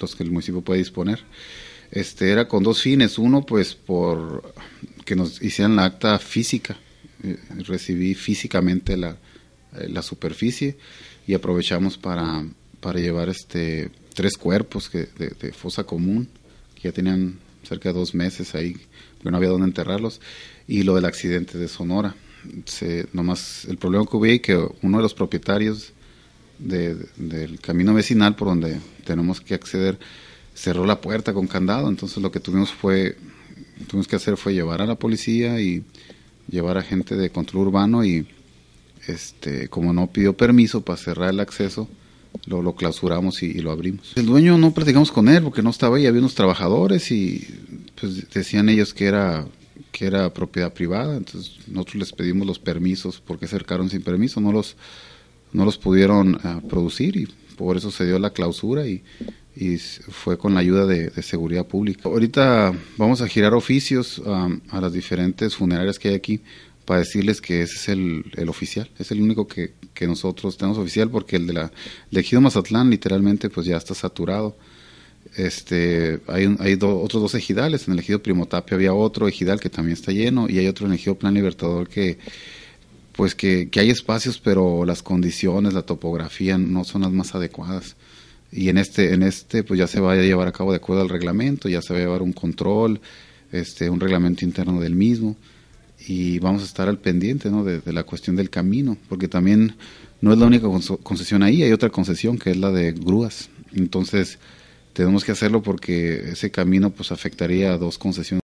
los que el municipio puede disponer. Este, era con dos fines. Uno, pues, por que nos hicieran la acta física. Eh, recibí físicamente la, eh, la, superficie y aprovechamos para, para llevar este tres cuerpos que, de, fosa común que ya tenían cerca de dos meses ahí, que no había dónde enterrarlos. Y lo del accidente de Sonora. Se, nomás el problema que hubo ahí que uno de los propietarios del camino vecinal por donde tenemos que acceder cerró la puerta con candado, entonces lo que tuvimos fue tuvimos que hacer fue llevar a la policía y llevar a gente de control urbano y este como no pidió permiso para cerrar el acceso lo, clausuramos y, lo abrimos. El dueño no platicamos con él porque no estaba ahí, había unos trabajadores y pues, decían ellos que era que era propiedad privada, entonces nosotros les pedimos los permisos porque cercaron sin permiso, no los no los pudieron ah, producir y por eso se dio la clausura y, y fue con la ayuda de, seguridad pública. Ahorita vamos a girar oficios a las diferentes funerarias que hay aquí para decirles que ese es el, oficial, es el único que, nosotros tenemos oficial porque el de la ejido Mazatlán literalmente pues ya está saturado. Este, hay, hay otros dos ejidales, en el ejido Primotapia había otro ejidal que también está lleno y hay otro en el ejido Plan Libertador que pues que, que, hay espacios, pero las condiciones, la topografía no son las más adecuadas. Y en este, en este, pues ya se va a llevar a cabo de acuerdo al reglamento, ya se va a llevar un control, este, un reglamento interno del mismo. Y vamos a estar al pendiente de, la cuestión del camino, porque también no es la única concesión ahí, hay otra concesión que es la de grúas. Entonces, tenemos que hacerlo porque ese camino pues afectaría a dos concesiones.